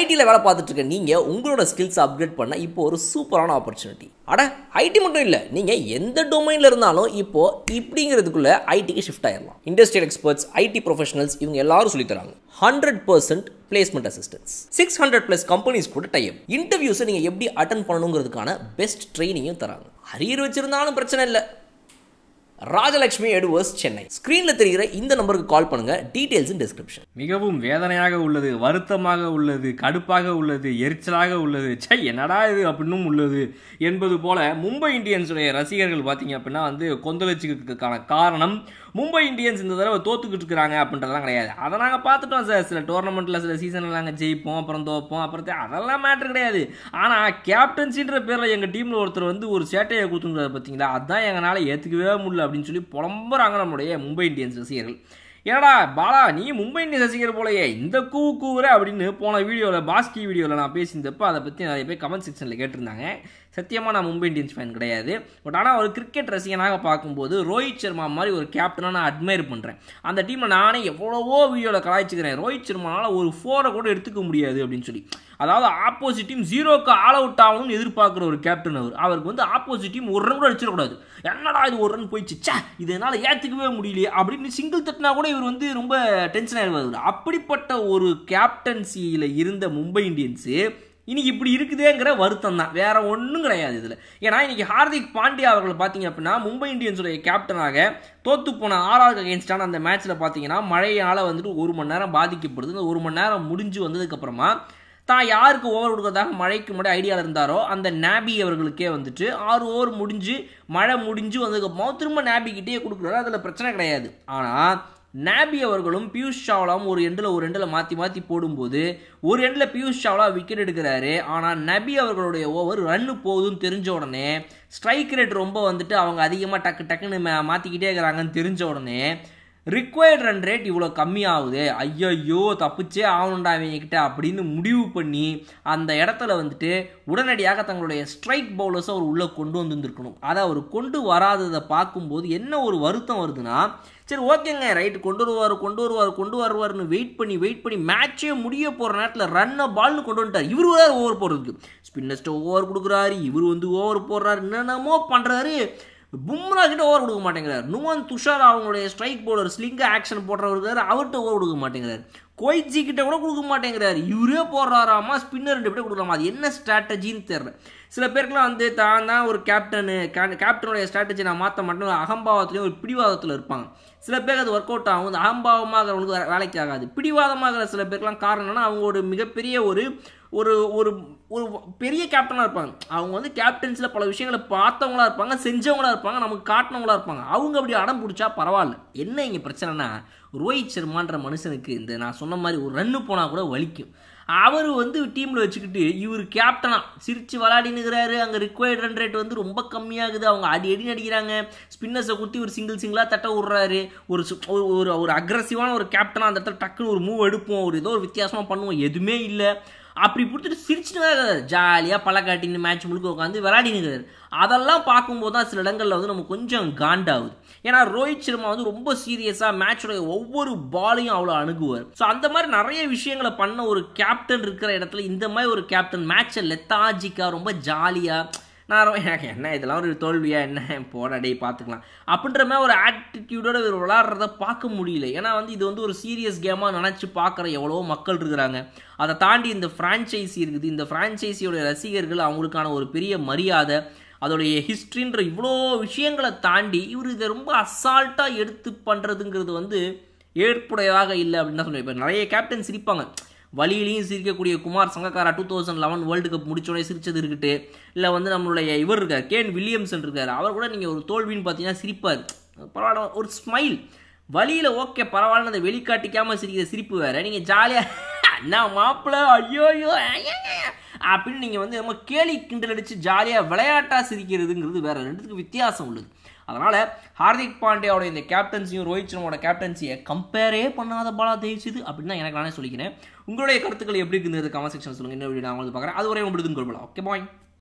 ஐடியில் வேலை இருக்க நீங்கள் உங்களோட ஸ்கில்ஸ் அப்கிரேட் பண்ண இப்போ ஒரு சூப்பரான ஆப்பர்ச்சுனிட்டி அட ஐடி மட்டும் இல்லை நீங்கள் எந்த டொமைனில் இருந்தாலும் இப்போது இப்படிங்கிறதுக்குள்ளே ஐடிக்கு ஷிஃப்ட் ஆகிடலாம் இண்டஸ்ட்ரியல் எக்ஸ்பர்ட்ஸ் ஐடி ப்ரொஃபஷனல்ஸ் இவங்க எல்லாரும் சொல்லித்தராங்க hundred percent placement assistance six hundred plus companies கூட டைப் இன்டர்வியூஸை நீங்கள் எப்படி அட்டன் பண்ணணுங்கிறதுக்கான பெஸ்ட் ட்ரைனிங்கும் தராங்க அரியர் வச்சிருந்தாலும் பிரச்சனை இல்லை ராஜலட்சுமி எடுவர்ஸ் சென்னை ஸ்க்ரீனில் தெரிகிற இந்த நம்பருக்கு கால் பண்ணுங்க டீடைல்ஸ் டிஸ்கிரிப்ஷன் மிகவும் வேதனையாக உள்ளது வருத்தமாக உள்ளது கடுப்பாக உள்ளது எரிச்சலாக உள்ளது சை என்னடா இது அப்படின்னும் உள்ளது என்பது போல மும்பை இந்தியன்ஸுடைய ரசிகர்கள் பார்த்தீங்க அப்படின்னா வந்து கொந்தளிச்சுக்கிறதுக்கான காரணம் மும்பை இந்தியன்ஸ் இந்த தடவை தோத்துக்கிட்டு இருக்கிறாங்க அப்படின்றதெல்லாம் கிடையாது அதை நாங்கள் பார்த்துட்டோம் சார் சில டோர்னமெண்ட்டில் சில சீசனில் நாங்கள் ஜெயிப்போம் அப்புறம் தோப்போம் அப்புறம் அதெல்லாம் மேட்ரு கிடையாது ஆனால் கேப்டன்சின்ற பேரில் எங்கள் டீமில் ஒருத்தர் வந்து ஒரு சேட்டையை கொடுத்துருந்தாரு பார்த்தீங்களா அதுதான் எங்களால் ஏற்றுக்கவே முடியல அப்படின்னு சொல்லி புலம்புறாங்க நம்முடைய மும்பை இந்தியன்ஸ் ரசிகர்கள் ஏடா பாலா நீ மும்பை இந்தியன்ஸ் ரசிகர் போலயே இந்த கூ கூற அப்படின்னு போன வீடியோவில் பாஸ்கி வீடியோவில் நான் பேசியிருந்தப்போ அதை பற்றி நிறைய பேர் கமெண்ட் செக்ஷனில் கேட்டிருந்தாங்க சத்தியமாக நான் மும்பை இந்தியன்ஸ் ஃபேன் கிடையாது பட் ஆனால் ஒரு கிரிக்கெட் ரசிகனாக பார்க்கும்போது ரோஹித் சர்மா மாதிரி ஒரு கேப்டனாக நான் அட்மையர் பண்ணுறேன் அந்த டீமை நானே எவ்வளவோ வீடியோவில் கலாய்ச்சிக்கிறேன் ரோஹித் சர்மானால் ஒரு ஃபோரை கூட எடுத்துக்க முடியாது அப்படின்னு சொல்லி அதாவது ஆப்போசிட் டீம் ஜீரோக்கு ஆல் அவுட் ஆகணும்னு எதிர்பார்க்குற ஒரு கேப்டன் அவர் அவருக்கு வந்து ஆப்போசிட் டீம் ஒரு ரன் கூட அடிச்சிடக்கூடாது என்னடா இது ஒரு ரன் போயிடுச்சு சே இது என்னால் ஏற்றுக்கவே முடியலையே அப்படின்னு சிங்கிள் தட்டினா கூட இவர் வந்து ரொம்ப டென்ஷன் ஆகிடுவார் அப்படிப்பட்ட ஒரு கேப்டன்சியில் இருந்த மும்பை இந்தியன்ஸு இன்னைக்கு இப்படி இருக்குதேங்கிற வருத்தம் தான் வேறு ஒன்றும் கிடையாது இதில் ஏன்னா இன்னைக்கு ஹார்திக் பாண்டியா அவர்களை பார்த்தீங்க அப்படின்னா மும்பை இந்தியன்ஸுடைய கேப்டனாக தோத்து போன ஆறாவது அகேன்ஸ்டான அந்த மேட்ச்சில் பார்த்தீங்கன்னா மழையால் வந்துட்டு ஒரு மணி நேரம் பாதிக்கப்படுது அந்த ஒரு மணி நேரம் முடிஞ்சு வந்ததுக்கப்புறமா தான் யாருக்கு ஓவர் கொடுக்கறதாக மழைக்கு முன்னாடி ஐடியாவில் இருந்தாரோ அந்த நாபி அவர்களுக்கே வந்துட்டு ஆறு ஓவர் முடிஞ்சு மழை முடிஞ்சு வந்ததுக்கப்புறம் திரும்ப நேபிக்கிட்டே கொடுக்குறாரு அதில் பிரச்சனை கிடையாது ஆனால் நேபி அவர்களும் பியூஷ் சாவ்லாவும் ஒரு எண்டில் ஒரு எண்டில் மாற்றி மாற்றி போடும்போது ஒரு எண்டில் பியூஷ் சாவ்லா விக்கெட் எடுக்கிறாரு ஆனால் நபி அவர்களுடைய ஓவர் ரன்னு போதும் தெரிஞ்ச உடனே ஸ்ட்ரைக் ரேட் ரொம்ப வந்துட்டு அவங்க அதிகமாக டக்கு டக்குன்னு மாற்றிக்கிட்டே இருக்கிறாங்கன்னு தெரிஞ்ச உடனே ரிக்வயர்ட் ரன் ரேட் இவ்வளோ கம்மியாகுது ஐயையோ தப்பிச்சே ஆகணுண்டா அவங்கக்கிட்ட அப்படின்னு முடிவு பண்ணி அந்த இடத்துல வந்துட்டு உடனடியாக தங்களுடைய ஸ்ட்ரைக் பவுலர்ஸை அவர் உள்ளே கொண்டு வந்துருந்துருக்கணும் அதை அவர் கொண்டு வராததை பார்க்கும்போது என்ன ஒரு வருத்தம் வருதுன்னா சரி ஓகேங்க ரைட் கொண்டு வருவார் கொண்டு வருவார் கொண்டு வருவார்னு வெயிட் பண்ணி வெயிட் பண்ணி மேட்ச்சே முடிய போகிற நேரத்தில் ரன்னை பால்னு கொண்டு வந்துட்டார் இவர் வேறு ஓவர் போடுறதுக்கு ஸ்பின்னஸ்ட்டை ஓவர் கொடுக்குறாரு இவர் வந்து ஓவர் போடுறாரு என்னென்னமோ பண்ணுறாரு பும்ரா கிட்ட ஓவர் கொடுக்க மாட்டேங்கிறார் நுவன் துஷார் அவங்களுடைய ஸ்ட்ரைக் போலர் ஸ்லிங்க ஆக்ஷன் போடுறவர் இருக்கார் அவர்கிட்ட ஓவர் கொடுக்க மாட்டேங்கிறார் கோயிட்ஜி கிட்ட கூட கொடுக்க மாட்டேங்கிறார் இவரே போடுறாராமா ஸ்பின்னர் ரெண்டு பேர் கொடுக்கலாமா அது என்ன ஸ்ட்ராட்டஜின்னு தெரில சில பேருக்குலாம் வந்து தான் தான் ஒரு கேப்டனு கேப்டனுடைய ஸ்ட்ராட்டஜி நான் மாற்ற மாட்டேன் அகம்பாவத்துலேயும் ஒரு பிடிவாதத்தில் இருப்பாங்க சில பேர் அது ஒர்க் அவுட் ஆகும் அந்த அகம்பாவமாகிறவங்களுக்கு வேலைக்கு ஆகாது பிடிவாதமாகிற சில பேருக்குலாம் காரணம்னா அவங்களோட மிகப்பெரிய ஒரு ஒரு ஒரு ஒரு பெரிய கேப்டனாக இருப்பாங்க அவங்க வந்து கேப்டன்ஸில் பல விஷயங்களை பார்த்தவங்களா இருப்பாங்க செஞ்சவங்களா இருப்பாங்க நமக்கு காட்டினவங்களா இருப்பாங்க அவங்க அப்படி அடம் பிடிச்சா பரவாயில்ல என்ன இங்கே பிரச்சனைனா ரோஹித் சர்மான்ற மனுஷனுக்கு இந்த நான் சொன்ன மாதிரி ஒரு ரன்னு போனால் கூட வலிக்கும் அவர் வந்து டீமில் வச்சுக்கிட்டு இவர் கேப்டனாக சிரித்து விளாடினுக்கிறாரு அங்கே ரிக்வயர்ட் ரன் ரேட் வந்து ரொம்ப கம்மியாகுது அவங்க அடி அடி நடிக்கிறாங்க ஸ்பின்னர்ஸை குத்தி ஒரு சிங்கிள் சிங்கிளாக தட்ட விட்றாரு ஒரு ஒரு ஒரு அக்ரஸிவான ஒரு கேப்டனாக அந்த இடத்துல டக்குன்னு ஒரு மூவ் எடுப்போம் ஒரு ஏதோ ஒரு வித்தியாசமாக பண்ணுவோம் எதுவுமே இல்லை அப்படி கொடுத்துட்டு சிரிச்சுட்டு வேற ஜாலியாக பல மேட்ச் முழுக்க உட்காந்து விளையாடினு இருக்காரு அதெல்லாம் பார்க்கும்போது தான் சில இடங்களில் வந்து நம்ம கொஞ்சம் காண்டாகுது ஏன்னா ரோஹித் சர்மா வந்து ரொம்ப சீரியஸாக மேட்சோட ஒவ்வொரு பாலையும் அவ்வளோ அணுகுவார் ஸோ அந்த மாதிரி நிறைய விஷயங்களை பண்ண ஒரு கேப்டன் இருக்கிற இடத்துல இந்த மாதிரி ஒரு கேப்டன் மேட்சை லெத்தாஜிக்காக ரொம்ப ஜாலியாக நான் எனக்கு என்ன இதெல்லாம் ஒரு தோல்வியா என்ன போட பார்த்துக்கலாம் அப்படின்ற மாதிரி ஒரு ஆட்டிடியூடோட இவர் விளாட்றத பார்க்க முடியல ஏன்னா வந்து இது வந்து ஒரு சீரியஸ் கேமாக நினச்சி பார்க்குற எவ்வளோ மக்கள் இருக்கிறாங்க அதை தாண்டி இந்த ஃப்ரான்ச்சைசி இருக்குது இந்த ஃப்ரான்ச்சைசியோடைய ரசிகர்கள் அவங்களுக்கான ஒரு பெரிய மரியாதை அதோடைய ஹிஸ்ட்ரின்ற இவ்வளோ விஷயங்களை தாண்டி இவர் இதை ரொம்ப அசால்ட்டாக எடுத்து பண்ணுறதுங்கிறது வந்து ஏற்புடையதாக இல்லை அப்படின்னு தான் சொல்லுவேன் இப்போ நிறைய கேப்டன் சிரிப்பாங்க வழியிலையும் சிரிக்கக்கூடிய Kumar Sangakkara two thousand eleven world cup முடிச்சோடனே சிரிச்சது இருக்கிட்டு இல்லை வந்து நம்மளுடைய இவர் இருக்கார் கேன் வில்லியம்சன் இருக்கார் அவர் கூட நீங்கள் ஒரு தோல்வின்னு பார்த்தீங்கன்னா சிரிப்பார் பரவாயில்ல ஒரு ஸ்மைல் வழியில் ஓகே பரவாயில்ல அதை வெளிக்காட்டிக்காமல் சிரிக்கிற சிரிப்பு வேறு நீங்கள் ஜாலியாக என்ன மாப்பிள்ள ஐயோ அப்படின்னு நீங்கள் வந்து நம்ம கேலி கிண்டல் அடித்து ஜாலியாக விளையாட்டாக சிரிக்கிறதுங்கிறது வேறு ரெண்டுத்துக்கு வித்தியாசம் உள்ளது அதனால் ஹார்திக் பாண்டியாவோட இந்த கேப்டன்சியும் ரோஹித் சர்மாவோட கேப்டன்சியை கம்பேரே பண்ணாத பாலா தேய்ச்சிது அப்படின்னு தான் எனக்கு நானே சொல்லிக்கிறேன் உங்களுடைய கருத்துக்கள் எப்படி இருக்குது கமெண்ட் செக்ஷன் சொல்லுங்கள் என்ன வீடியோ நான் உங்களுக்கு பார்க்குறேன் அது வரையும் உங்களுக்கு கொள்பலாம் ஓகே பாய்